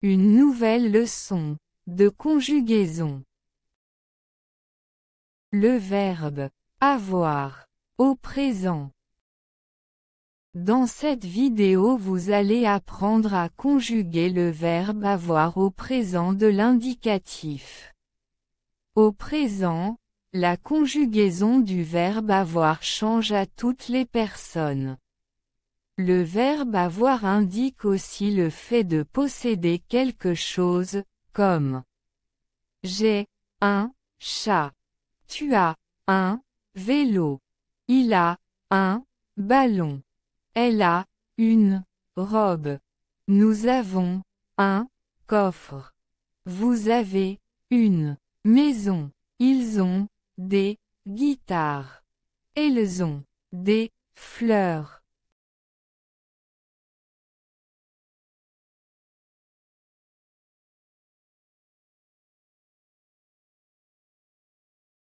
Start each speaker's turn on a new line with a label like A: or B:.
A: Une nouvelle leçon de conjugaison.
B: Le verbe avoir au présent. Dans cette vidéo vous allez apprendre à conjuguer le verbe avoir au présent de l'indicatif. Au présent, la conjugaison du verbe avoir change à toutes les personnes. Le verbe avoir indique aussi le fait de posséder quelque chose, comme J'ai un chat. Tu as un vélo. Il a un ballon. Elle a une robe. Nous avons un coffre. Vous avez une maison. Ils ont des guitares. Elles ont
A: des fleurs.